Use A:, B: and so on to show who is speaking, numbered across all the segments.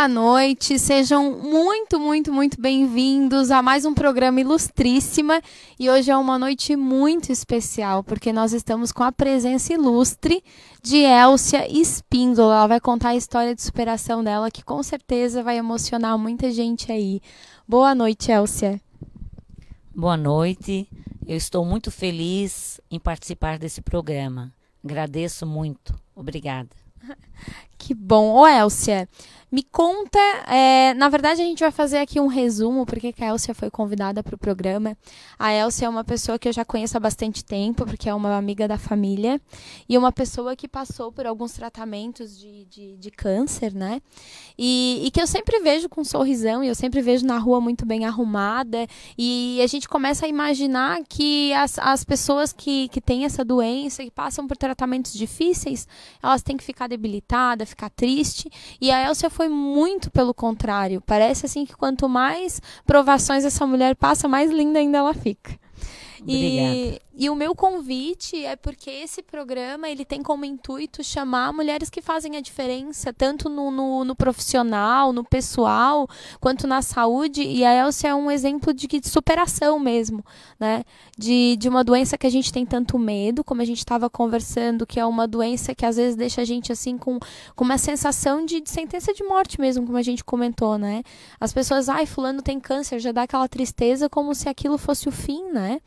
A: boa noite. Sejam muito, muito, muito bem-vindos a mais um programa Ilustríssima. E hoje é uma noite muito especial, porque nós estamos com a presença ilustre de Elcia Espíndola. Ela vai contar a história de superação dela, que com certeza vai emocionar muita gente aí. Boa noite, Elcia.
B: Boa noite. Eu estou muito feliz em participar desse programa. Agradeço muito. Obrigada.
A: Que bom. Ô, Elcia, me conta, é, na verdade a gente vai fazer aqui um resumo, porque a Elcia foi convidada para o programa. A Elcia é uma pessoa que eu já conheço há bastante tempo, porque é uma amiga da família, e uma pessoa que passou por alguns tratamentos de, de, de câncer, né? E, e, que eu sempre vejo com um sorrisão, e eu sempre vejo na rua muito bem arrumada, e a gente começa a imaginar que as, as pessoas que, que têm essa doença, que passam por tratamentos difíceis, elas têm que ficar debilitada, ficar triste, e a Elcia foi foi muito pelo contrário. Parece assim que quanto mais provações essa mulher passa, mais linda ainda ela fica.
B: Obrigada. E
A: e o meu convite é porque esse programa ele tem como intuito chamar mulheres que fazem a diferença, tanto no, no, no profissional, no pessoal, quanto na saúde. E a Elcia é um exemplo de, de superação mesmo, né? De, de uma doença que a gente tem tanto medo, como a gente estava conversando, que é uma doença que às vezes deixa a gente assim com, com uma sensação de, de sentença de morte mesmo, como a gente comentou, né? As pessoas, ai, fulano tem câncer, já dá aquela tristeza como se aquilo fosse o fim, né?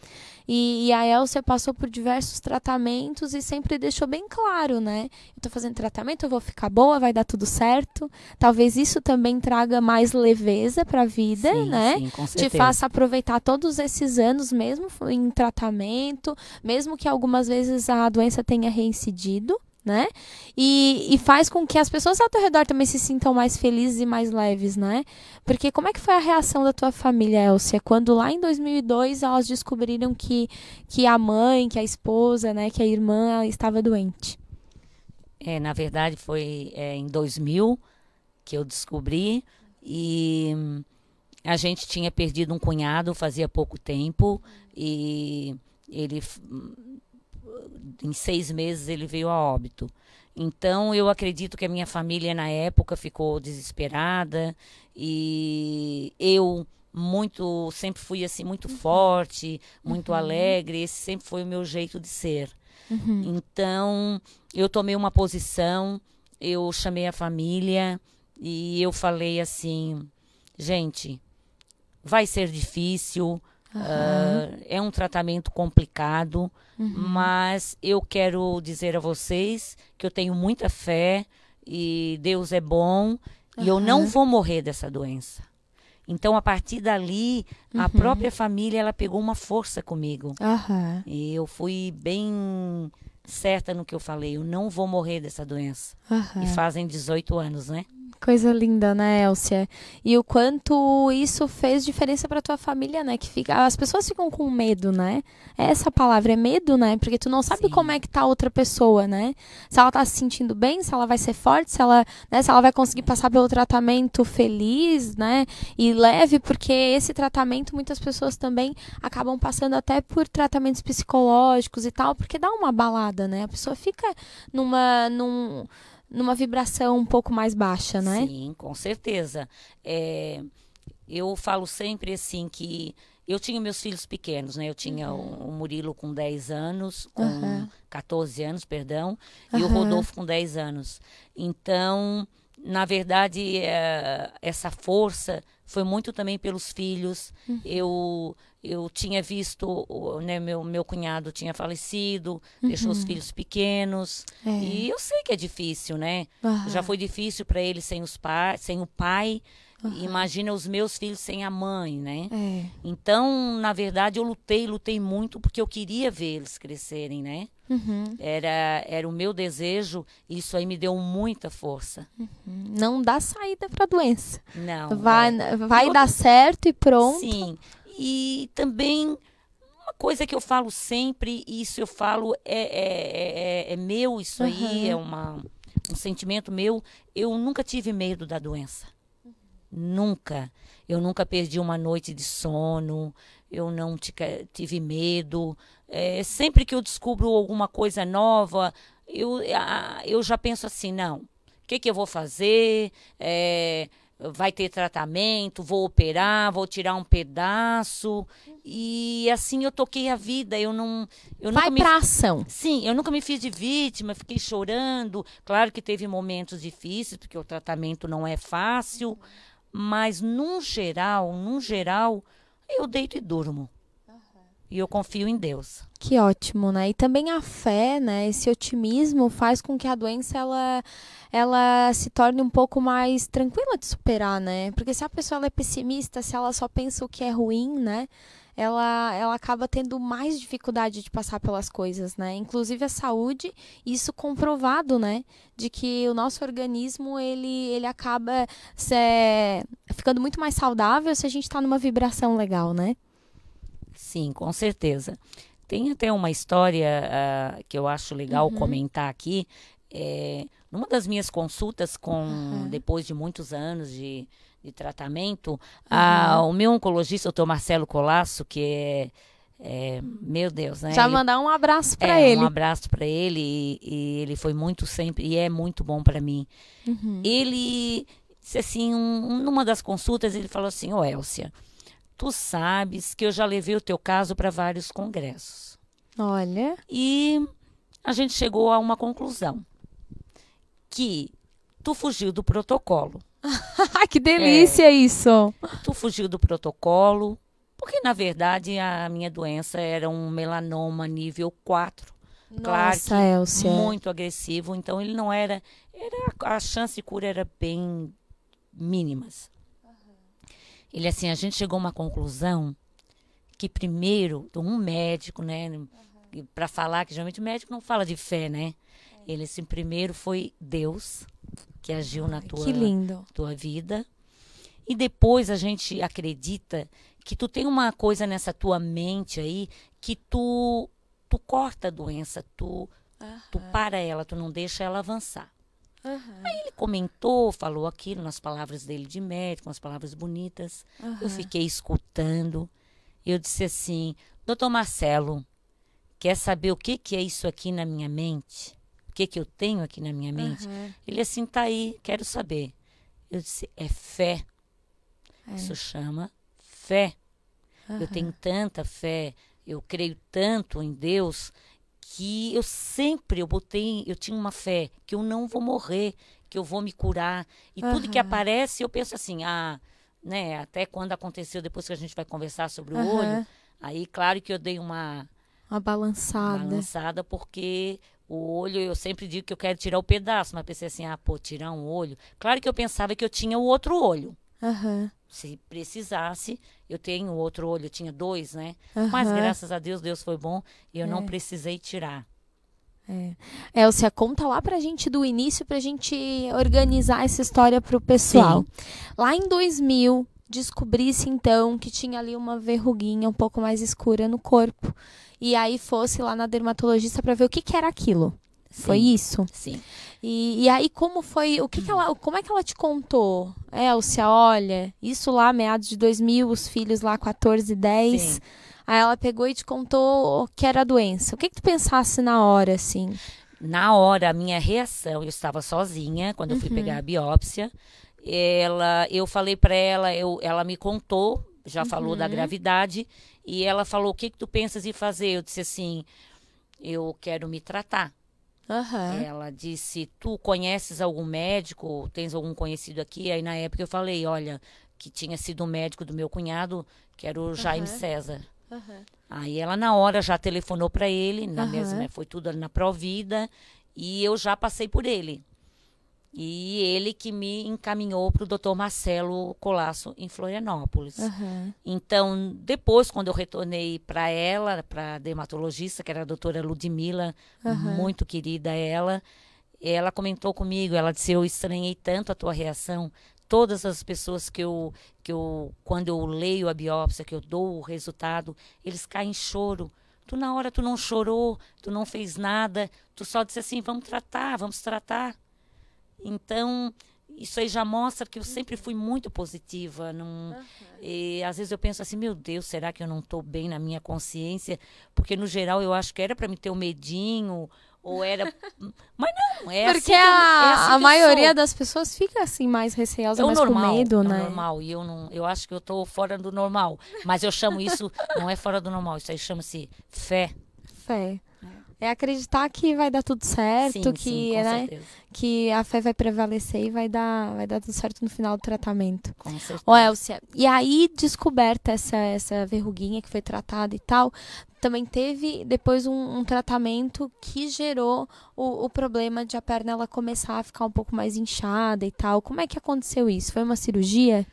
A: E, e, a Elcia passou por diversos tratamentos e sempre deixou bem claro, né? Eu tô fazendo tratamento, eu vou ficar boa, vai dar tudo certo. Talvez isso também traga mais leveza para a vida, sim, né? Sim, com certeza. Te faça aproveitar todos esses anos mesmo em tratamento, mesmo que algumas vezes a doença tenha reincidido, né? E, e faz com que as pessoas ao teu redor também se sintam mais felizes e mais leves, né? Porque como é que foi a reação da tua família, Elcia, quando lá em 2002 elas descobriram que, que a mãe, que a esposa, né, que a irmã estava doente?
B: É, na verdade foi é, em 2000 que eu descobri e a gente tinha perdido um cunhado fazia pouco tempo e ele em seis meses ele veio a óbito. Então eu acredito que a minha família na época ficou desesperada e eu muito sempre fui assim muito uhum. forte, muito uhum. alegre, esse sempre foi o meu jeito de ser. Uhum. Então eu tomei uma posição, eu chamei a família e eu falei assim, gente, vai ser difícil, é um tratamento complicado, uhum. mas eu quero dizer a vocês que eu tenho muita fé e Deus é bom e eu não vou morrer dessa doença. Então, a partir dali, a uhum. própria família ela pegou uma força comigo. E eu fui bem certa no que eu falei. Eu não vou morrer dessa doença. E fazem 18 anos, né?
A: Coisa linda, né, Elcia? E o quanto isso fez diferença para tua família, né? Que fica, as pessoas ficam com medo, né? É essa palavra é medo, né? Porque tu não sabe Sim. como é que tá a outra pessoa, né? Se ela tá se sentindo bem, se ela vai ser forte, se ela, né, se ela vai conseguir passar pelo tratamento feliz, né? E leve, porque esse tratamento muitas pessoas também acabam passando até por tratamentos psicológicos e tal, porque dá uma balada, né? A pessoa fica numa num numa vibração um pouco mais baixa, né? Sim,
B: com certeza. É, eu falo sempre assim que eu tinha meus filhos pequenos, né? Eu tinha uhum. o Murilo com 10 anos, com uhum. 14 anos, perdão, uhum. e o Rodolfo com 10 anos. Então, na verdade, é, essa força foi muito também pelos filhos. Uhum. Eu eu tinha visto, né, meu, meu cunhado tinha falecido, uhum. deixou os filhos pequenos. É. E eu sei que é difícil, né? Uhum. Já foi difícil para ele sem, os pa sem o pai. Uhum. Imagina os meus filhos sem a mãe, né? É. Então, na verdade, eu lutei, lutei muito porque eu queria ver eles crescerem, né? Uhum. Era, era o meu desejo, isso aí me deu muita força. Uhum.
A: Não dá saída para doença. Não. Vai, é. vai dar certo e pronto. Sim.
B: E também, uma coisa que eu falo sempre, isso eu falo, é, é, é meu, isso aí é uma, um sentimento meu. Eu nunca tive medo da doença. Nunca. Eu nunca perdi uma noite de sono, eu não tive medo. É, sempre que eu descubro alguma coisa nova, eu, eu já penso assim: não, o que, que eu vou fazer? É, vai ter tratamento, vou operar, vou tirar um pedaço. E assim eu toquei a vida. Eu não. Eu vai nunca pra me... ação. Sim, eu nunca me fiz de vítima, fiquei chorando. Claro que teve momentos difíceis, porque o tratamento não é fácil. Uhum mas, num geral, num geral, eu deito e durmo. E eu confio em Deus.
A: Que ótimo, né? E também a fé, né? Esse otimismo faz com que a doença ela, ela se torne um pouco mais tranquila de superar, né? Porque se a pessoa é pessimista, se ela só pensa o que é ruim, né? ela, ela acaba tendo mais dificuldade de passar pelas coisas, né? Inclusive a saúde, isso comprovado, né? De que o nosso organismo, ele, ele acaba se, ficando muito mais saudável se a gente está numa vibração legal, né?
B: Sim, com certeza. Tem até uma história uh, que eu acho legal uhum. comentar aqui. É, numa das minhas consultas com uhum. depois de muitos anos de de tratamento, ah, uhum. a, o meu oncologista, o doutor Marcelo Colasso, que é, é, meu Deus, né? Já mandar
A: um abraço para é, ele. Um
B: abraço para ele e, e, ele foi muito sempre e é muito bom para mim. Uhum. Ele disse assim, um, numa das consultas ele falou assim, ô oh, Elcia, tu sabes que eu já levei o teu caso para vários congressos. Olha. E a gente chegou a uma conclusão que tu fugiu do protocolo. que delícia é, isso! Tu fugiu do protocolo, porque na verdade a minha doença era um melanoma nível 4. Nossa, claro Elcia. muito agressivo, então ele não era, era a chance de cura era bem mínimas. Ele assim, a gente chegou a uma conclusão que primeiro um médico, né, uhum. para falar que geralmente o médico não fala de fé, né? É. Ele assim, primeiro foi Deus, que agiu na tua, tua vida. E depois a gente acredita que tu tem uma coisa nessa tua mente aí que tu, tu corta a doença, tu, tu para ela, tu não deixa ela avançar. Uhum. Aí ele comentou, falou aquilo nas palavras dele de médico, umas palavras bonitas. Uhum. Eu fiquei escutando. Eu disse assim: Doutor Marcelo, quer saber o que, que é isso aqui na minha mente? que, que eu tenho aqui na minha mente? Uhum. Ele é assim, tá aí, quero saber. Eu disse, é fé. É. Isso chama fé. Uhum. Eu tenho tanta fé, eu creio tanto em Deus que eu sempre eu botei, eu tinha uma fé que eu não vou morrer, que eu vou me curar e uhum. tudo que aparece eu penso assim, ah, né, até quando aconteceu depois que a gente vai conversar sobre o olho, aí claro que eu dei uma
A: uma balançada. Balançada
B: porque o olho, eu sempre digo que eu quero tirar o um pedaço, mas pensei assim, ah, pô, tirar um olho. Claro que eu pensava que eu tinha o outro olho. Uhum. Se precisasse, eu tenho outro olho, eu tinha dois, né? Uhum. Mas graças a Deus, Deus foi bom e eu é. não precisei tirar.
A: É. é. Elcia, conta lá pra gente do início, pra gente organizar essa história pro pessoal. Sim. Lá em 2000, descobrisse então que tinha ali uma verruguinha um pouco mais escura no corpo e aí fosse lá na dermatologista para ver o que, que era aquilo. Sim. Foi isso? Sim. E, e, aí, como foi? O que, que ela. Como é que ela te contou? Elcia, é, olha, isso lá, meados de 2000, os filhos lá, 14, 10. Sim. Aí ela pegou e te contou que era a doença. O que, que tu pensasse na hora, assim?
B: Na hora, a minha reação, eu estava sozinha quando eu fui uhum. pegar a biópsia ela, eu falei para ela, eu, ela me contou, já uhum. falou da uhum. gravidade, e ela falou: o que, que tu pensas em fazer? Eu disse assim: eu quero me tratar. Uhum. Ela disse: Tu conheces algum médico? Tens algum conhecido aqui? Aí na época eu falei: Olha, que tinha sido o médico do meu cunhado, que era o Jaime uhum. César. Uhum. Aí ela na hora já telefonou para ele, na mesma, foi tudo na Provida, e eu já passei por ele. E ele que me encaminhou para o doutor Marcelo Colasso, em Florianópolis. Uhum. Então, depois, quando eu retornei para ela, para a dermatologista, que era a doutora Ludmilla, uhum. muito querida ela, ela comentou comigo, ela disse, eu estranhei tanto a tua reação, todas as pessoas que eu, que eu quando eu leio a biópsia, que eu dou o resultado, eles caem em choro, tu na hora tu não chorou, tu não fez nada, tu só disse assim, vamos tratar, vamos tratar. Então, isso aí já mostra que eu sempre fui muito positiva. Num, uhum. e, às vezes eu penso assim, meu Deus, será que eu não estou bem na minha consciência? Porque, no geral, eu acho que era para me ter um medinho, ou era... Mas não, é assim Porque assim eu, é assim a, maioria sou. das
A: pessoas fica assim, mais receosa, é mais normal, com medo, é né? É
B: normal, e eu, não, eu acho que eu estou fora do normal. Mas eu chamo isso, não é fora do normal, isso aí chama-se fé.
A: Fé é acreditar que vai dar tudo certo, sim, que, sim, né, que a fé vai prevalecer e vai dar, vai dar tudo certo no final do tratamento. Com certeza. Ô, Elcia, e aí descoberta essa, essa verruguinha que foi tratada e tal, também teve depois um, um tratamento que gerou o, o, problema de a perna ela começar a ficar um pouco mais inchada e tal. Como é que aconteceu isso? Foi uma cirurgia?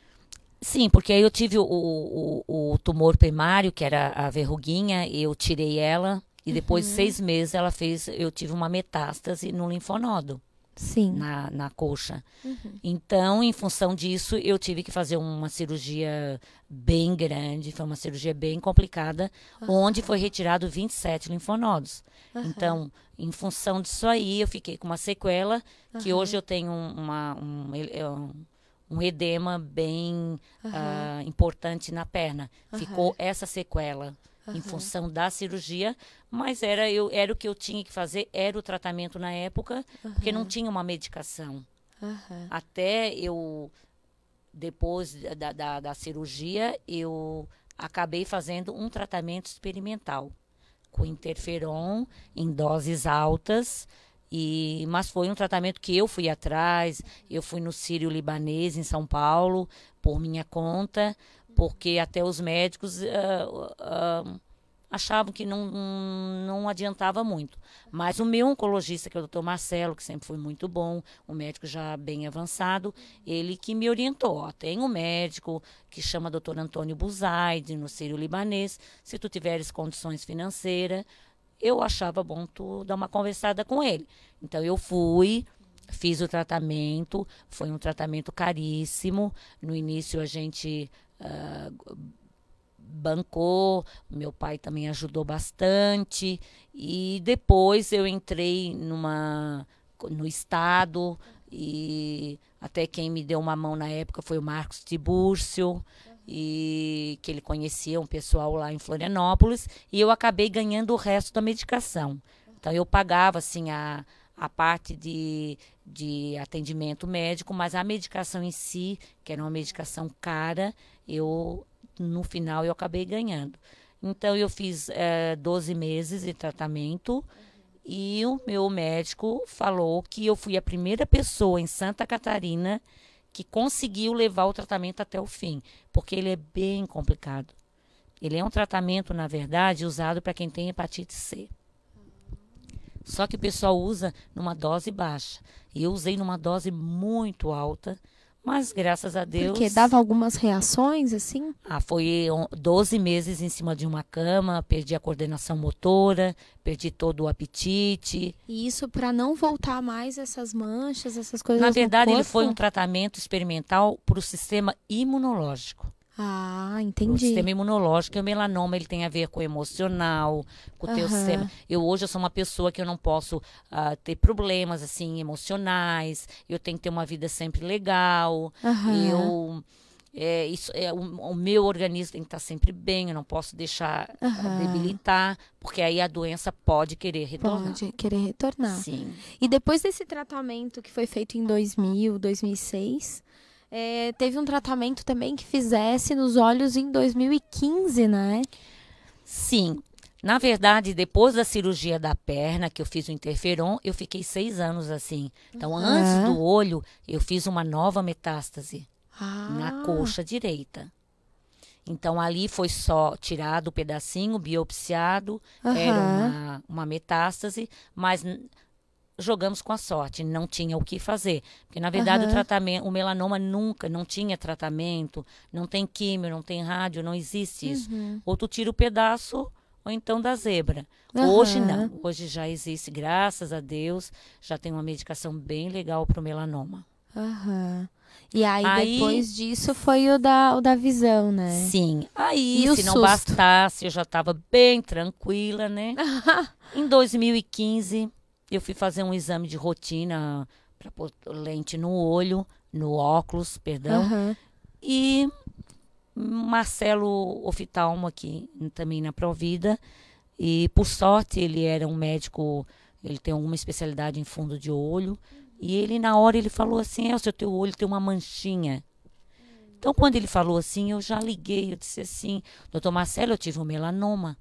B: Sim, porque aí eu tive o, o, o tumor primário, que era a verruguinha, eu tirei ela e depois de uhum. seis meses ela fez, eu tive uma metástase no linfonodo. Sim. Na, na coxa. Uhum. Então, em função disso, eu tive que fazer uma cirurgia bem grande, foi uma cirurgia bem complicada, uhum. onde foi retirado 27 linfonodos. Uhum. Então, em função disso aí, eu fiquei com uma sequela, que hoje eu tenho uma, um, é um um edema bem uhum. uh, importante na perna. Uhum. Ficou essa sequela uhum. em função da cirurgia, mas era, eu, era o que eu tinha que fazer, era o tratamento na época, uhum. porque não tinha uma medicação. Uhum. Até eu, depois da, da, da cirurgia, eu acabei fazendo um tratamento experimental com interferon em doses altas. E, mas foi um tratamento que eu fui atrás, eu fui no Sírio Libanês, em São Paulo, por minha conta, porque até os médicos uh, uh, achavam que não, não adiantava muito. Mas o meu oncologista, que é o doutor Marcelo, que sempre foi muito bom, um médico já bem avançado, ele que me orientou. Ó, tem um médico que chama doutor Antônio Buzaide, no Sírio Libanês, se tu tiveres condições financeiras, eu achava bom tu dar uma conversada com ele. Então eu fui, fiz o tratamento, foi um tratamento caríssimo. No início a gente bancou, meu pai também ajudou bastante. E depois eu entrei numa, no Estado e até quem me deu uma mão na época foi o Marcos Tibúrcio e que ele conhecia um pessoal lá em Florianópolis e eu acabei ganhando o resto da medicação. Então eu pagava assim a, a parte de, de atendimento médico, mas a medicação em si, que era uma medicação cara, eu no final eu acabei ganhando. Então eu fiz é, eh, 12 meses de tratamento e o meu médico falou que eu fui a primeira pessoa em Santa Catarina que conseguiu levar o tratamento até o fim, porque ele é bem complicado. Ele é um tratamento, na verdade, usado para quem tem hepatite C. Só que o pessoal usa numa dose baixa. Eu usei numa dose muito alta mas graças a Deus. Porque dava
A: algumas reações, assim?
B: Ah, foi 12 meses em cima de uma cama, perdi a coordenação motora, perdi todo o apetite.
A: E isso para não voltar mais essas manchas, essas coisas? Na verdade, ele foi um
B: tratamento experimental para o sistema imunológico.
A: Ah, entendi. O sistema
B: imunológico, o melanoma, ele tem a ver com o emocional, com o uhum. teu sistema. Eu hoje eu sou uma pessoa que eu não posso uh, ter problemas assim emocionais. Eu tenho que ter uma vida sempre legal. Uhum. Eu é, isso, é, o, o, meu organismo tem que estar sempre bem, eu não posso deixar uhum. debilitar, porque aí a doença pode querer retornar. Pode
A: querer retornar. Sim. E depois desse tratamento que foi feito em 2000, 2006, é, teve um tratamento também que fizesse nos olhos em 2015, né?
B: Sim. Na verdade, depois da cirurgia da perna, que eu fiz o interferon, eu fiquei seis anos assim. Então, uhum. antes do olho, eu fiz uma nova metástase ah. na coxa direita. Então, ali foi só tirado o um pedacinho, biopsiado, uhum. era uma, uma metástase, mas jogamos com a sorte, não tinha o que fazer. Porque, na verdade, uhum. o tratamento, o melanoma nunca, não tinha tratamento, não tem químio, não tem rádio, não existe isso. Uhum. Ou tu tira o pedaço, ou então da zebra. Uhum. Hoje não, hoje já existe, graças a Deus, já tem uma medicação bem legal para o melanoma.
A: Aham.
B: E aí, aí, depois
A: disso foi o da, o da visão, né? Sim. Aí, e se não susto? bastasse,
B: eu já estava bem tranquila, né? em 2015, eu fui fazer um exame de rotina para pôr lente no olho, no óculos, perdão. Uhum. E Marcelo Ofitalmo aqui também na Provida. E por sorte ele era um médico, ele tem alguma especialidade em fundo de olho. E ele na hora ele falou assim: "É, o seu teu olho tem uma manchinha". Então quando ele falou assim, eu já liguei, eu disse assim: "Doutor Marcelo, eu tive um melanoma".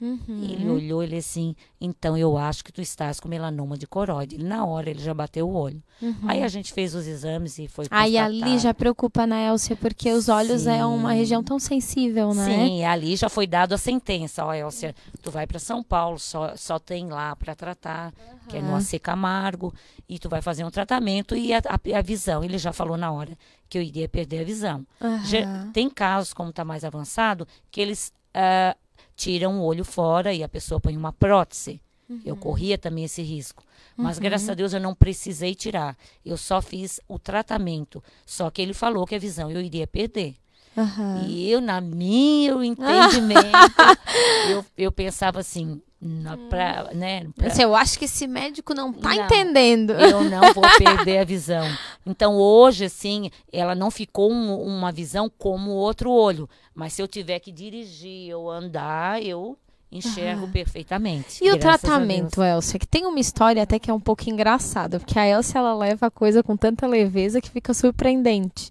B: Uhum. ele olhou, ele assim, então eu acho que tu estás com melanoma de coroide. E na hora, ele já bateu o olho. Uhum. Aí a gente fez os exames e foi Aí ali já
A: preocupa, né, Elcia? Porque os olhos é Sim. é uma região tão sensível, né? Sim,
B: ali já foi dado a sentença. Ó, Elcia, tu vai para São Paulo, só, só tem lá para tratar, uhum. que é no AC Camargo, e tu vai fazer um tratamento e a, a, a visão. Ele já falou na hora que eu iria perder a visão. Já, tem casos, como tá mais avançado, que eles... Uh, tiram o olho fora e a pessoa põe uma prótese. Uhum. Eu corria também esse risco. Mas uhum. graças a Deus eu não precisei tirar. Eu só fiz o tratamento. Só que ele falou que a visão eu iria perder. Uhum. E eu, na minha entendimento, eu, eu pensava assim, na, hum. pra, né, pra... Eu
A: acho que esse médico não tá não, entendendo. Eu não vou
B: perder a visão. Então, hoje, assim, ela não ficou um, uma visão como o outro olho. Mas se eu tiver que dirigir ou andar, eu enxergo ah. perfeitamente. E o tratamento,
A: Elcia, que tem uma história até que é um pouco engraçada, porque a Elcia ela leva a coisa com tanta leveza que fica surpreendente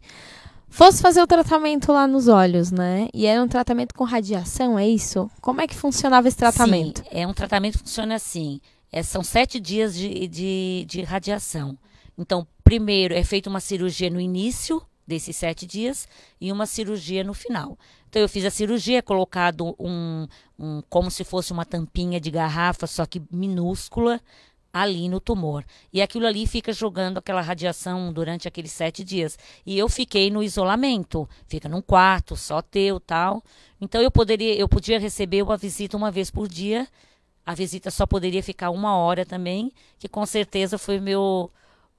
A: fosse fazer o tratamento lá nos olhos, né? E era um tratamento com radiação, é isso? Como é que funcionava esse tratamento?
B: Sim, é um tratamento que funciona assim. É, são sete dias de, de, de radiação. Então, primeiro é feita uma cirurgia no início desses sete dias e uma cirurgia no final. Então eu fiz a cirurgia, colocado um, um como se fosse uma tampinha de garrafa, só que minúscula, ali no tumor. E aquilo ali fica jogando aquela radiação durante aqueles sete dias. E eu fiquei no isolamento, fica num quarto, só teu, tal. Então eu poderia, eu podia receber uma visita uma vez por dia. A visita só poderia ficar uma hora também, que com certeza foi o meu,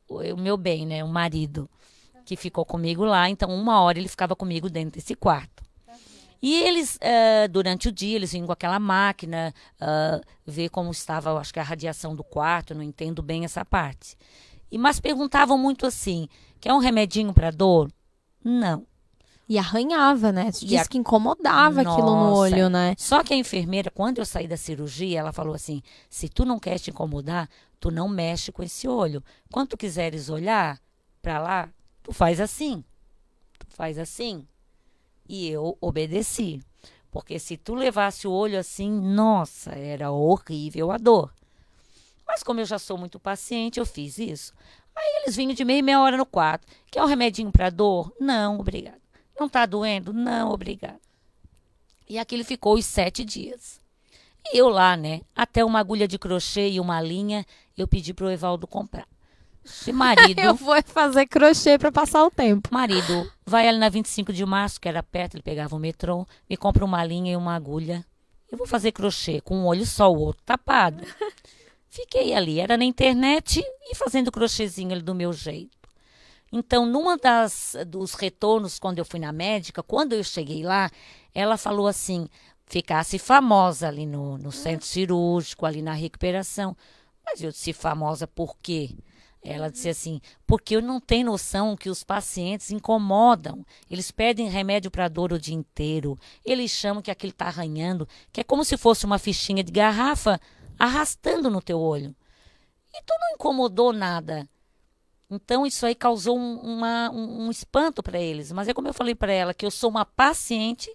B: o meu bem, né? O marido que ficou comigo lá. Então uma hora ele ficava comigo dentro desse quarto. E eles, uh, durante o dia, eles vinham com aquela máquina, uh, ver como estava, acho que a radiação do quarto, não entendo bem essa parte. E Mas perguntavam muito assim: quer um remedinho para dor? Não. E arranhava, né? Você disse a... que
A: incomodava Nossa. aquilo no olho, né?
B: Só que a enfermeira, quando eu saí da cirurgia, ela falou assim: se tu não quer te incomodar, tu não mexe com esse olho. Quando tu quiseres olhar para lá, tu faz assim. Tu faz assim. E eu obedeci. Porque se tu levasse o olho assim, nossa, era horrível a dor. Mas como eu já sou muito paciente, eu fiz isso. Aí eles vinham de meia meia hora no quarto. Quer um remedinho para dor? Não, obrigado. Não tá doendo? Não, obrigado. E aquilo ficou os sete dias. E eu lá, né? Até uma agulha de crochê e uma linha eu pedi pro Evaldo comprar. Se marido. eu vou fazer crochê para passar o tempo. Marido, vai ali na 25 de março, que era perto, ele pegava o metrô, me compra uma linha e uma agulha. Eu vou fazer crochê com um olho só, o outro tapado.
A: Fiquei ali,
B: era na internet e fazendo crochêzinho ali do meu jeito. Então, numa das dos retornos quando eu fui na médica, quando eu cheguei lá, ela falou assim: ficasse famosa ali no, no centro é. cirúrgico, ali na recuperação. Mas eu disse famosa por quê? Ela disse assim: porque eu não tenho noção que os pacientes incomodam. Eles pedem remédio para dor o dia inteiro. Eles chamam que aquilo está arranhando, que é como se fosse uma fichinha de garrafa arrastando no teu olho. E tu não incomodou nada. Então isso aí causou um, uma, um, um espanto para eles. Mas é como eu falei para ela que eu sou uma paciente,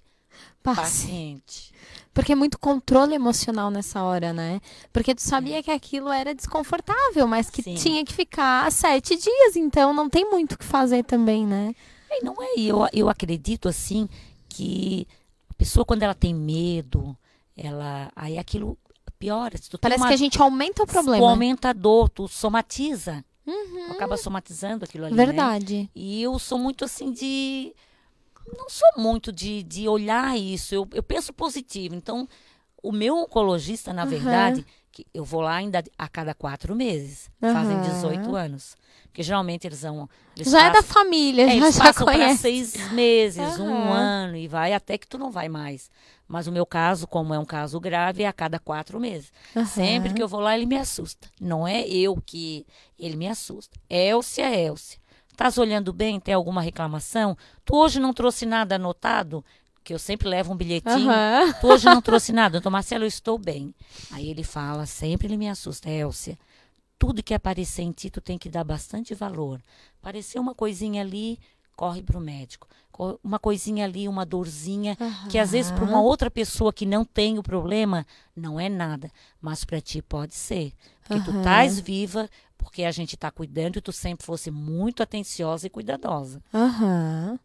B: paciente. paciente.
A: Porque é muito controle emocional nessa hora, né? Porque tu sabia que aquilo era desconfortável, mas que Sim. tinha que ficar sete dias, então não tem muito o que fazer também, né? É, e não é, eu, eu
B: acredito assim que a pessoa quando ela tem medo, ela aí aquilo piora. Se tu Parece uma, que a gente aumenta o problema. Tu aumenta a dor, tu somatiza. Uhum. Tu acaba somatizando aquilo ali. Né? Verdade. Né? E eu sou muito assim de não sou muito de, de olhar isso. Eu, eu penso positivo. Então, o meu oncologista, na uhum. verdade, que eu vou lá ainda a cada quatro meses. Uhum. Fazem 18 anos. Porque geralmente eles vão. Eles já passam, é da família, é, eles já passam para seis meses, uhum. um ano, e vai até que tu não vai mais. Mas o meu caso, como é um caso grave, é a cada quatro meses. Sempre que eu vou lá, ele me assusta. Não é eu que ele me assusta. Elcia é Elcia. Estás olhando bem? Tem alguma reclamação? Tu hoje não trouxe nada anotado? Que eu sempre levo um bilhetinho. Uhum. Tu hoje não trouxe nada? Então, Marcelo, eu estou bem. Aí ele fala, sempre ele me assusta, Elcia tudo que aparecer em ti, tu tem que dar bastante valor. Aparecer uma coisinha ali, corre para o médico. Uma coisinha ali, uma dorzinha, uhum. que às vezes para uma outra pessoa que não tem o problema, não é nada. Mas para ti pode ser. Porque uhum. tu estás viva, porque a gente está cuidando e tu sempre fosse muito atenciosa e cuidadosa.
A: Aham. Uhum.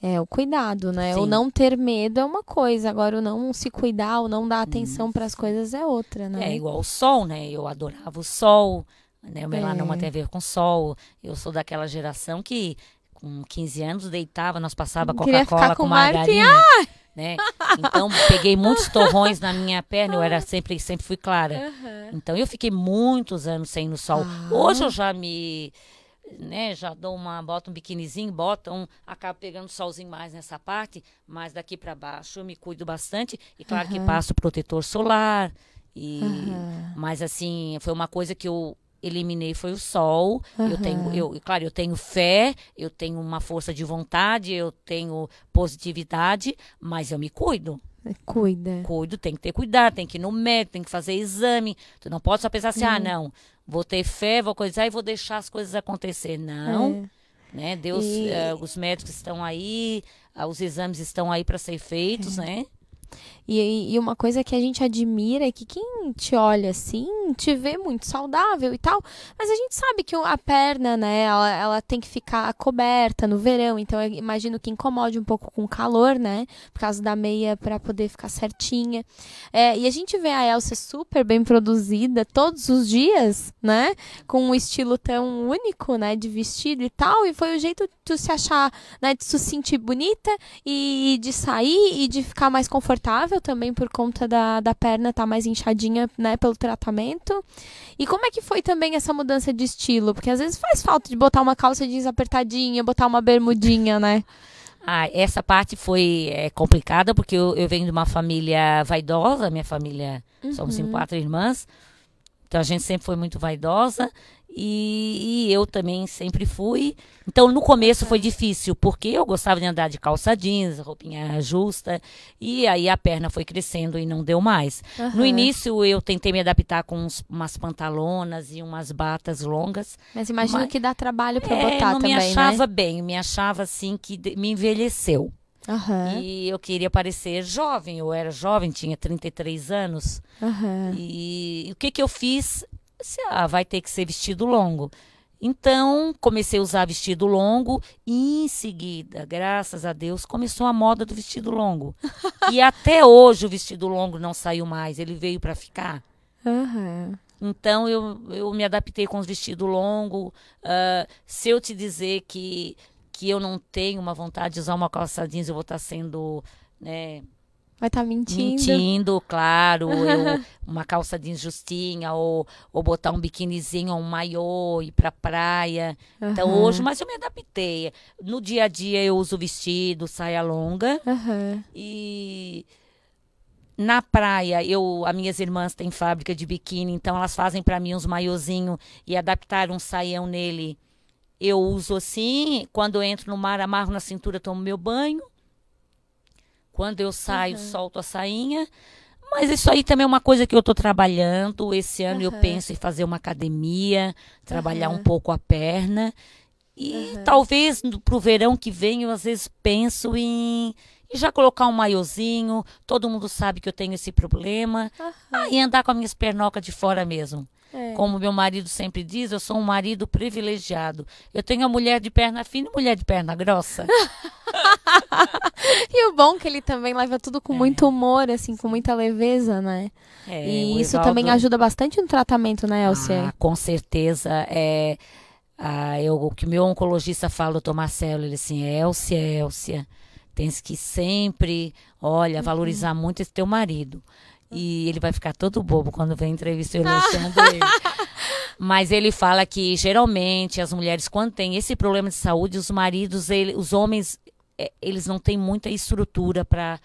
A: É, o cuidado, né? Sim. O não ter medo é uma coisa, agora o não se cuidar, o não dar atenção para as coisas é outra, né? É igual
B: o sol, né? Eu adorava o sol, né? O melanoma é. tem a ver com sol. Eu sou daquela geração que com 15 anos deitava, nós passava Coca-Cola com, com margarina. Ah! né? Então, peguei muitos torrões na minha perna, eu era ah. sempre, sempre fui clara. Uhum. Então, eu fiquei muitos anos sem ir no sol. Ah. Hoje eu já me né, já dou uma, bota um biquinizinho, bota um, acabo pegando solzinho mais nessa parte, mas daqui para baixo eu me cuido bastante e claro uhum. que passo protetor solar e uhum. mas assim, foi uma coisa que eu eliminei foi o sol. Uhum. Eu tenho, eu, claro, eu tenho fé, eu tenho uma força de vontade, eu tenho positividade, mas eu me cuido. É, cuida. Cuido, tem que ter cuidado, tem que ir no médico, tem que fazer exame. Tu não pode só pensar assim, ah, uhum. ah, não, vou ter fé, vou coisar e vou deixar as coisas acontecer. Não. É. Né? Deus, e... uh, os médicos estão aí, uh, os exames estão aí para ser feitos, é. né?
A: E, e uma coisa que a gente admira é que quem te olha assim, te vê muito saudável e tal, mas a gente sabe que a perna, né, ela, ela tem que ficar coberta no verão, então eu imagino que incomode um pouco com o calor, né, por causa da meia para poder ficar certinha. É, e a gente vê a Elsa super bem produzida todos os dias, né, com um estilo tão único, né, de vestido e tal, e foi o jeito de tu se achar, né, de se sentir bonita e de sair e de ficar mais confortável confortável também por conta da, da perna estar tá mais inchadinha, né, pelo tratamento? E como é que foi também essa mudança de estilo? Porque às vezes faz falta de botar uma calça jeans apertadinha, botar uma bermudinha, né?
B: Ah, essa parte foi é, complicada porque eu, eu, venho de uma família vaidosa, minha família, uhum. somos em quatro irmãs. Então a gente sempre foi muito vaidosa e, e, eu também sempre fui. Então no começo foi difícil, porque eu gostava de andar de calça jeans, roupinha justa, e aí a perna foi crescendo e não deu mais. Uhum. No início eu tentei me adaptar com uns, umas pantalonas e umas batas longas.
A: Mas imagina mas... que dá trabalho para é, botar eu não me achava né?
B: bem, me achava assim que me envelheceu. Uhum. E eu queria parecer jovem, eu era jovem, tinha 33 anos. Uhum. E, e o que, que eu fiz? Ah, vai ter que ser vestido longo. Então, comecei a usar vestido longo e em seguida, graças a Deus, começou a moda do vestido longo. e até hoje o vestido longo não saiu mais, ele veio para ficar. Uhum. Então, eu, eu me adaptei com os vestido longo. Uh, se eu te dizer que que eu não tenho uma vontade de usar uma calça jeans, eu vou estar tá sendo. Né, Vai estar tá mentindo. Mentindo, claro. eu, uma calça jeans justinha, ou, ou botar um biquinizinho, ou um maiô, ir pra praia. Uhum. Então, hoje, mas eu me adaptei. No dia a dia, eu uso vestido, saia longa. Uhum. E na praia, eu, as minhas irmãs têm fábrica de biquíni, então elas fazem para mim uns maiozinho e adaptaram um saião nele eu uso assim, quando entro no mar, amarro na cintura, tomo meu banho. Quando eu saio, uhum. solto a sainha. Mas isso aí também é uma coisa que eu estou trabalhando. Esse ano uhum. eu penso em fazer uma academia, trabalhar uhum. um pouco a perna. E talvez para o verão que vem, eu às vezes penso em já colocar um maiozinho, todo mundo sabe que eu tenho esse problema. Uhum. andar com as minhas pernocas de fora mesmo. É. Como meu marido sempre diz, eu sou um marido privilegiado. Eu tenho a mulher de perna fina e mulher de perna grossa. e
A: o bom é que ele também leva tudo com é. muito humor, assim, com muita leveza, né?
B: É, e isso Evaldo... também ajuda
A: bastante no tratamento, né,
B: Elcia? Ah, com certeza. É, ah, eu, o que meu oncologista fala, doutor Marcelo, ele assim, Elcia, Elcia, tens que sempre, olha, valorizar uhum. muito esse teu marido. E ele vai ficar todo bobo quando vem entrevista eu elogiando ele. Mas ele fala que geralmente as mulheres, quando tem esse problema de saúde, os maridos, ele, os homens, é, eles não têm muita estrutura para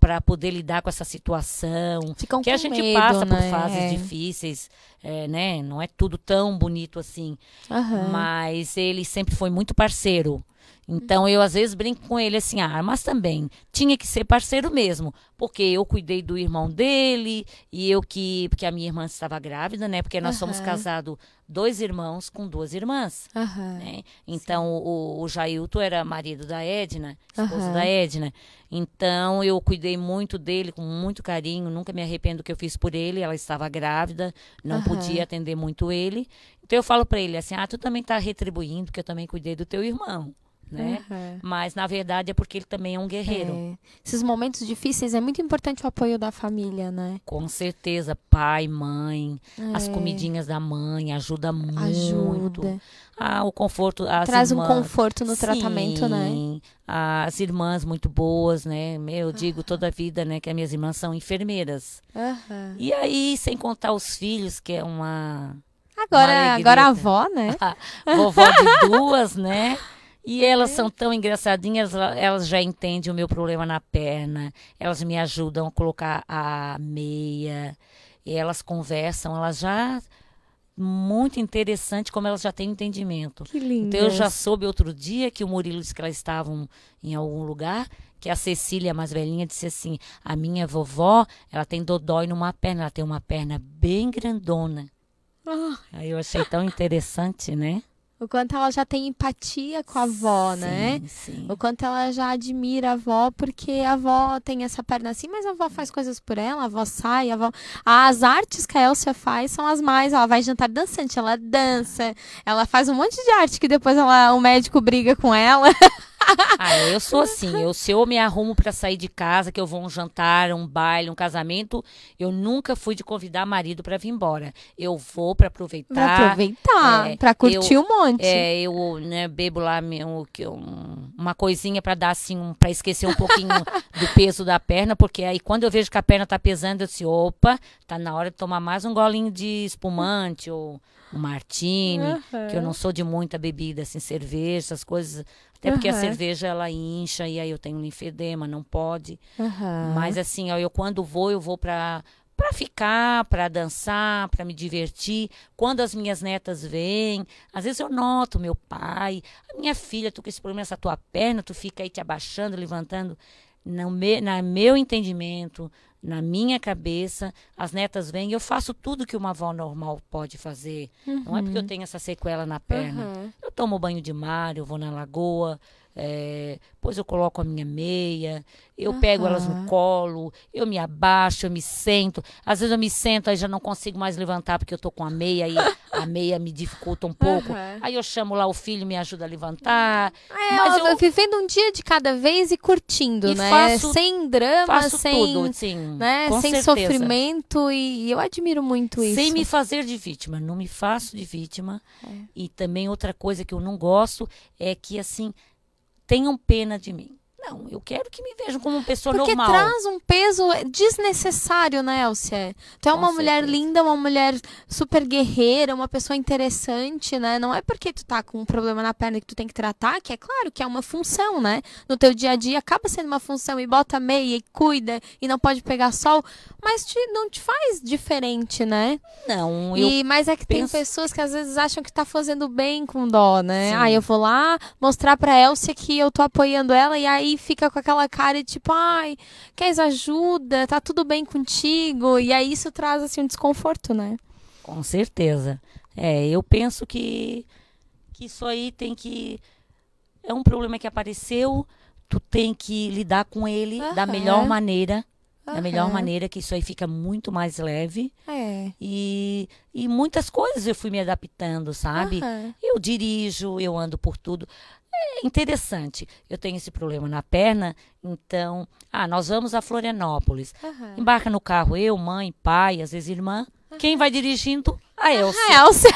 B: para poder lidar com essa situação. Ficam que a gente medo, passa né? por fases é. difíceis, é, né? Não é tudo tão bonito assim. Uhum. Mas ele sempre foi muito parceiro. Então eu às vezes brinco com ele assim, ah, mas também tinha que ser parceiro mesmo, porque eu cuidei do irmão dele e eu que, porque a minha irmã estava grávida, né? Porque nós uhum. somos casados dois irmãos com duas irmãs. Uhum. Né? Então o, o, Jailton era marido da Edna, esposo uhum. da Edna. Então eu cuidei muito dele com muito carinho, nunca me arrependo do que eu fiz por ele. Ela estava grávida, não podia atender muito ele. Então eu falo para ele assim, ah, tu também está retribuindo, porque eu também cuidei do teu irmão né? Uhum. Mas na verdade é porque ele também é um guerreiro. É. Esses momentos
A: difíceis é muito importante o apoio da família, né?
B: Com certeza, pai, mãe, é. as comidinhas da mãe ajuda muito. Ajuda. Ah, o conforto traz irmãs. um conforto no Sim. tratamento, né? As irmãs muito boas, né? Eu uhum. digo toda a vida, né, que as minhas irmãs são enfermeiras. Uhum. E aí, sem contar os filhos, que é uma Agora, agora a avó, né? vovó de duas, né? E uhum. elas são tão engraçadinhas, elas já entendem o meu problema na perna, elas me ajudam a colocar a meia, elas conversam, elas já. Muito interessante como elas já têm entendimento. Que lindo. Então, eu já soube outro dia que o Murilo disse que elas estavam em algum lugar, que a Cecília, mais velhinha, disse assim: A minha vovó, ela tem dodói numa perna, ela tem uma perna bem grandona. Ah. Aí eu achei tão interessante, né?
A: O quanto ela já tem empatia com a avó, né? sim, né? Sim. O quanto ela já admira a avó, porque a avó tem essa perna assim, mas a avó faz coisas por ela, a avó sai, a avó. As artes que a Elcia faz são as mais. Ela vai jantar dançante, ela dança, ela faz um monte de arte que depois ela, o médico briga com ela.
B: ah, eu sou assim. Eu, se eu me arrumo para sair de casa, que eu vou a um jantar, um baile, um casamento, eu nunca fui de convidar marido para vir embora. Eu vou para aproveitar. Pra aproveitar, é, para curtir eu, um monte. É, eu né, bebo lá meu, um, uma coisinha para dar assim, um, para esquecer um pouquinho do peso da perna, porque aí quando eu vejo que a perna tá pesando, eu disse, opa, tá na hora de tomar mais um golinho de espumante ou martini, uhum. que eu não sou de muita bebida, assim, cerveja, essas coisas. Até porque uhum. a cerveja ela incha e aí eu tenho linfedema, não pode. Uhum. Mas assim, eu quando vou, eu vou para para ficar, para dançar, para me divertir. Quando as minhas netas vêm, às vezes eu noto meu pai, a minha filha, tu com esse problema, essa tua perna, tu fica aí te abaixando, levantando. No meu, no meu entendimento, na minha cabeça, as netas vêm e eu faço tudo que uma avó normal pode fazer. Uhum. Não é porque eu uhum. tenho essa sequela na perna. Uhum. Eu tomo banho de mar, eu vou na lagoa, é, pois eu coloco a minha meia, eu uhum. pego elas no colo, eu me abaixo, eu me sento. Às vezes eu me sento, aí já não consigo mais levantar porque eu tô com a meia e a meia me dificulta um pouco. Uhum. Aí eu chamo lá o filho, me ajuda a levantar.
A: Hum. É, mas eu, eu vivendo um dia de cada vez e curtindo, e né? Faço, sem drama, sem, tudo, sim, né? sem sofrimento e, eu admiro muito isso. Sem me
B: fazer de vítima, não me faço de vítima. É. E também outra coisa que eu não gosto é que assim Tenham pena de mim. Não, eu quero que me vejam como uma pessoa Porque normal. Porque traz um
A: peso desnecessário, né, Elcia? Tu é uma mulher linda, uma mulher super guerreira, uma pessoa interessante, né? Não é porque tu tá com um problema na perna que tu tem que tratar, que é claro que é uma função, né? No teu dia a dia acaba sendo uma função e bota meia e cuida e não pode pegar sol, mas te, não te faz diferente, né? Não, eu e Mas é que penso... tem pessoas que às vezes acham que tá fazendo bem com dó, né? aí Ah, eu vou lá mostrar pra Elcia que eu tô apoiando ela e aí fica com aquela cara de tipo, ai, queres ajuda? Tá tudo bem contigo? E aí isso traz assim um desconforto, né?
B: Com certeza. É, eu penso que que isso aí tem que é um problema que apareceu, tu tem que lidar com ele uhum. da melhor maneira. Uhum. Da melhor maneira, que isso aí fica muito mais leve. É. E, e muitas coisas eu fui me adaptando, sabe? Uhum. Eu dirijo, eu ando por tudo é interessante. Eu tenho esse problema na perna, então, ah, nós vamos a Florianópolis. Uhum. Embarca no carro eu, mãe, pai, às vezes irmã. Uhum. Quem vai dirigindo? A Elsa. A Elsa.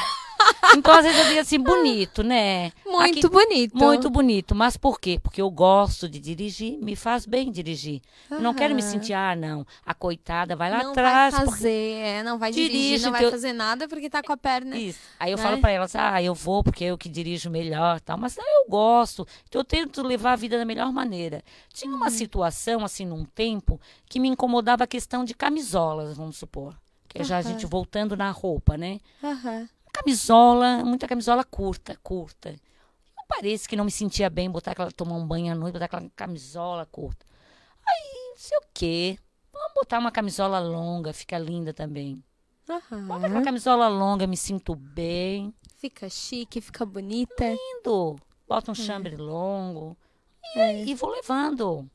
B: Então, às vezes eu digo assim, bonito, né? Muito Aqui, bonito. Muito bonito. Mas por quê? Porque eu gosto de dirigir, me faz bem dirigir. Uhum. Não quero me sentir, ah, não, a coitada vai lá não atrás. Não vai
A: fazer, é, não vai dirigir, dirige, não vai eu... fazer nada porque tá
B: com a perna. Isso. Aí eu né? falo para elas, ah, eu vou porque eu que dirijo melhor tal. Mas ah, eu gosto. Então eu tento levar a vida da melhor maneira. Tinha uhum. uma situação, assim, num tempo, que me incomodava a questão de camisolas, vamos supor. Que uhum. já a gente voltando na roupa, né? Uhum camisola, muita camisola curta, curta. Eu que não me sentia bem botar aquela, tomar um banho à noite, botar aquela camisola curta. Aí, não sei o quê. Vamos botar uma camisola longa, fica linda também.
A: Uhum. Bota aquela
B: camisola longa, me sinto bem. Fica
A: chique, fica bonita.
B: Lindo. Bota um chambre longo. E, é. e vou levando.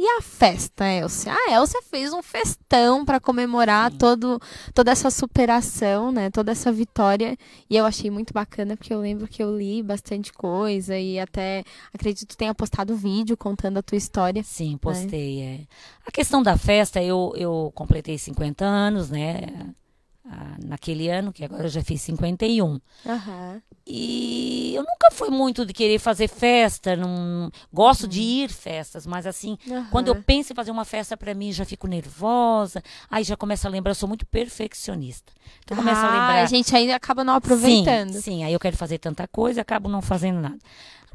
B: E a
A: festa, Elcia? A ah, Elcia fez um festão para comemorar todo, toda essa superação, né? Toda essa vitória. E eu achei muito bacana, porque eu lembro que eu li bastante coisa e até
B: acredito que tenha postado vídeo contando a tua história. Sim, postei. Né? É. A questão da festa, eu, eu completei 50 anos, né? Ah, naquele ano, que agora eu já fiz 51. Uhum. E eu nunca fui muito de querer fazer festa, não gosto uhum. de ir festas, mas assim, uhum. quando eu penso em fazer uma festa para mim, já fico nervosa, aí já começa a lembrar, eu sou muito perfeccionista. Então começa a ah, lembrar. A gente
A: ainda acaba não aproveitando. Sim,
B: sim, aí eu quero fazer tanta coisa, acabo não fazendo nada.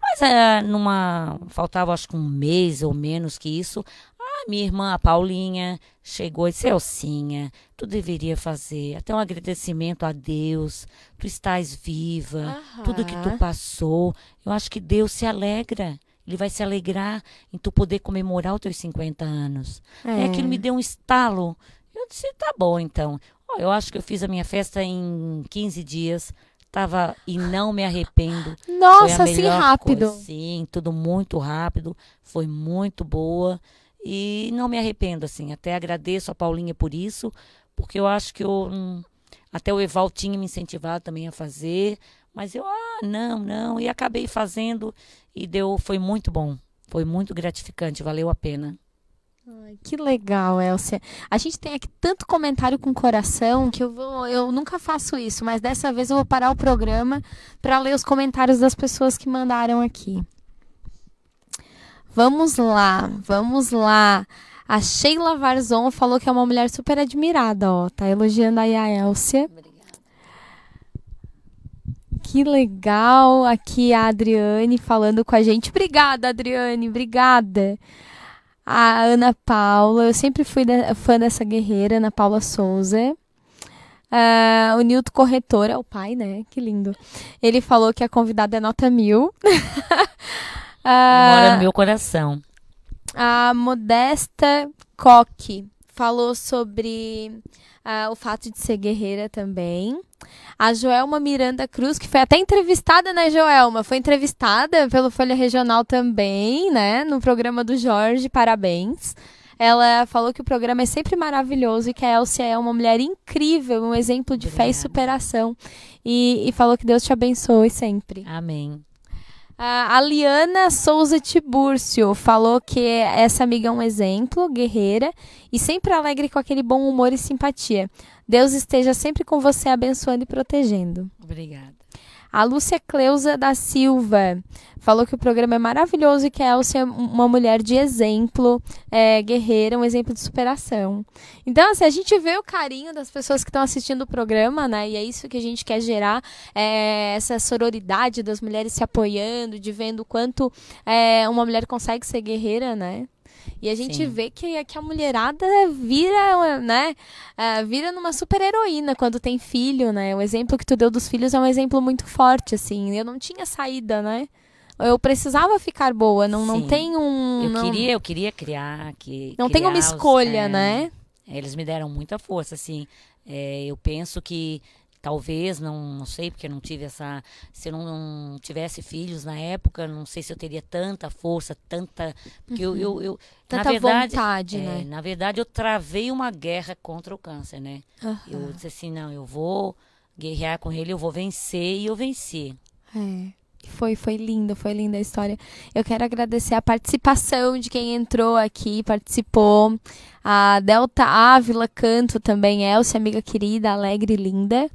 B: Mas ah, numa faltava acho que um mês ou menos que isso, minha irmã, a Paulinha, chegou e disse: Elcinha, tu deveria fazer até um agradecimento a Deus, tu estás viva, tudo que tu passou. Eu acho que Deus se alegra. Ele vai se alegrar em tu poder comemorar os teus 50 anos. É. é ele me deu um estalo. Eu disse: tá bom, então. Oh, eu acho que eu fiz a minha festa em 15 dias tava e não me arrependo. Nossa, assim rápido. Coisa, sim, tudo muito rápido, foi muito boa. E não me arrependo, assim. Até agradeço a Paulinha por isso, porque eu acho que eu. Hum, até o Eval tinha me incentivado também a fazer, mas eu, ah, não, não. E acabei fazendo e deu, foi muito bom. Foi muito gratificante, valeu a pena.
A: Ai, que legal, Elcia. A gente tem aqui tanto comentário com coração que eu vou, eu nunca faço isso, mas dessa vez eu vou parar o programa para ler os comentários das pessoas que mandaram aqui. Vamos lá, vamos lá. A Sheila Varzon falou que é uma mulher super admirada, ó. Tá elogiando aí a Elcia. Obrigada. Que legal. Aqui a Adriane falando com a gente. Obrigada, Adriane. Obrigada. A Ana Paula. Eu sempre fui fã dessa guerreira, Ana Paula Souza. Uh, o Nilton Corretor é o pai, né? Que lindo. Ele falou que a convidada é nota mil. mora ah, no meu
B: coração.
A: A Modesta Coque falou sobre ah, o fato de ser guerreira também. A Joelma Miranda Cruz, que foi até entrevistada, né, Joelma? Foi entrevistada pelo Folha Regional também, né? No programa do Jorge, parabéns. Ela falou que o programa é sempre maravilhoso e que a Elcia é uma mulher incrível, um exemplo de Obrigada. fé e superação. E, e falou que Deus te abençoe sempre. Amém. A Liana Souza Tibúrcio falou que essa amiga é um exemplo, guerreira e sempre alegre com aquele bom humor e simpatia. Deus esteja sempre com você, abençoando e protegendo. Obrigada. A Lúcia Cleusa da Silva falou que o programa é maravilhoso e que a Elcia é uma mulher de exemplo, é, guerreira, um exemplo de superação. Então, assim, a gente vê o carinho das pessoas que estão assistindo o programa, né? E é isso que a gente quer gerar, é, essa sororidade das mulheres se apoiando, de vendo o quanto é, uma mulher consegue ser guerreira, né? E a gente Sim. vê que, que a mulherada vira, né? É, vira numa super heroína quando tem filho, né? O exemplo que tu deu dos filhos é um exemplo muito forte, assim. Eu não tinha saída, né? eu precisava ficar boa, não, não tem um. Eu não... queria,
B: eu queria criar. Que, não criar tem uma escolha, os, é, né? Eles me deram muita força, assim. É, eu penso que Talvez, não, não sei, porque eu não tive essa. Se eu não, não, tivesse filhos na época, não sei se eu teria tanta força, tanta. que uhum. eu, eu, eu, Tanta na verdade, vontade, é, né? Na verdade, eu travei uma guerra contra o câncer, né? Uhum. Eu disse assim: não, eu vou guerrear com ele, eu vou vencer, e eu venci.
A: É. Foi, foi lindo, foi linda a história. Eu quero agradecer a participação de quem entrou aqui, participou. A Delta Ávila Canto também, é, Elcia, amiga querida, alegre e linda.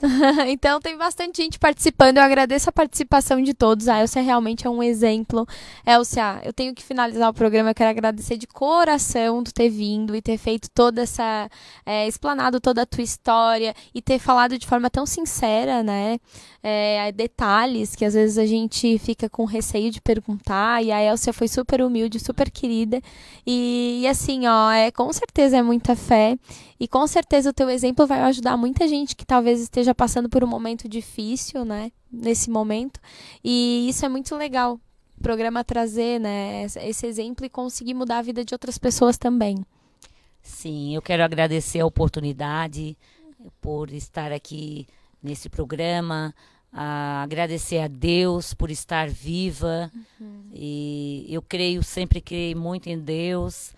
A: então tem bastante gente participando. Eu agradeço a participação de todos. A Elcia realmente é um exemplo. Elcia, eu tenho que finalizar o programa. Eu quero agradecer de coração por ter vindo e ter feito toda essa. É, explanado toda a tua história e ter falado de forma tão sincera, né? É, detalhes que às vezes a gente fica com receio de perguntar. E a Elcia foi super humilde, super querida. E, e assim, ó, é, com certeza é muita fé. E com certeza o teu exemplo vai ajudar muita gente que talvez esteja esteja passando por um momento difícil, né? Nesse momento. E isso é muito legal. O programa trazer, né? Esse exemplo e conseguir mudar a vida de outras pessoas também.
B: Sim, eu quero agradecer a oportunidade por estar aqui nesse programa. A agradecer a Deus por estar viva. Uhum. E eu creio, sempre creio muito em Deus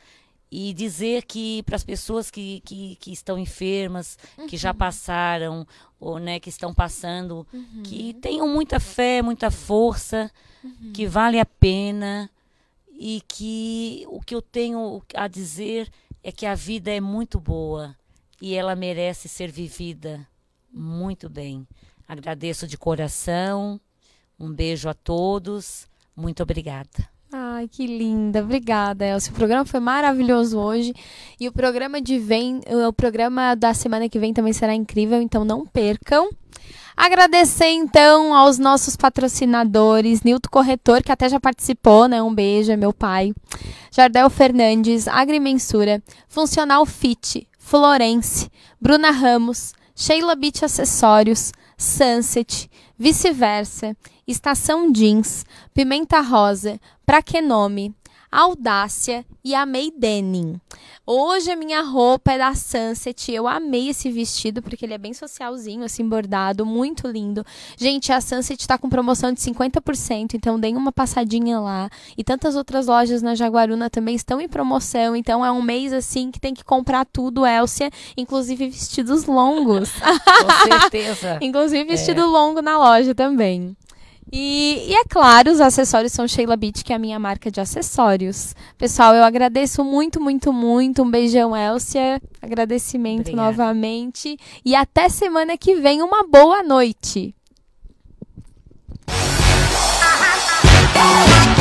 B: e dizer que para as pessoas que, que, que, estão enfermas, uhum. que já uhum. passaram, ou né, que estão passando, uhum. que tenham muita fé, muita força, uhum. que vale a pena e que o que eu tenho a dizer é que a vida é muito boa e ela merece ser vivida muito bem. Agradeço de coração, um beijo a todos, muito obrigada.
A: Ai, que linda. Obrigada, Elcio. O programa foi maravilhoso hoje. E o programa de vem, eh, o programa da semana que vem também será incrível, então não percam. Agradecer então aos nossos patrocinadores, Nilton Corretor, que até já participou, né? Um beijo, é meu pai. Jardel Fernandes, Agrimensura, Funcional Fit, Florence, Bruna Ramos, Sheila Beach Acessórios, Sunset, Vice-Versa, Estação Jeans, Pimenta Rosa, Pra Que Nome, Audácia e amei denim. Hoje a minha roupa é da Sunset. Eu amei esse vestido porque ele é bem socialzinho, assim, bordado, muito lindo. Gente, a Sunset está com promoção de 50%, então deem uma passadinha lá. E tantas outras lojas na Jaguaruna também estão em promoção, então é um mês assim que tem que comprar tudo, Elcia, inclusive vestidos longos. com certeza. inclusive vestido é. longo na loja também. E, e, é claro, os acessórios são Sheila Beach, que é a minha marca de acessórios. Pessoal, eu agradeço muito, muito, muito. Um beijão, Elcia. Agradecimento Obrigada. novamente. E até semana que vem. Uma boa noite.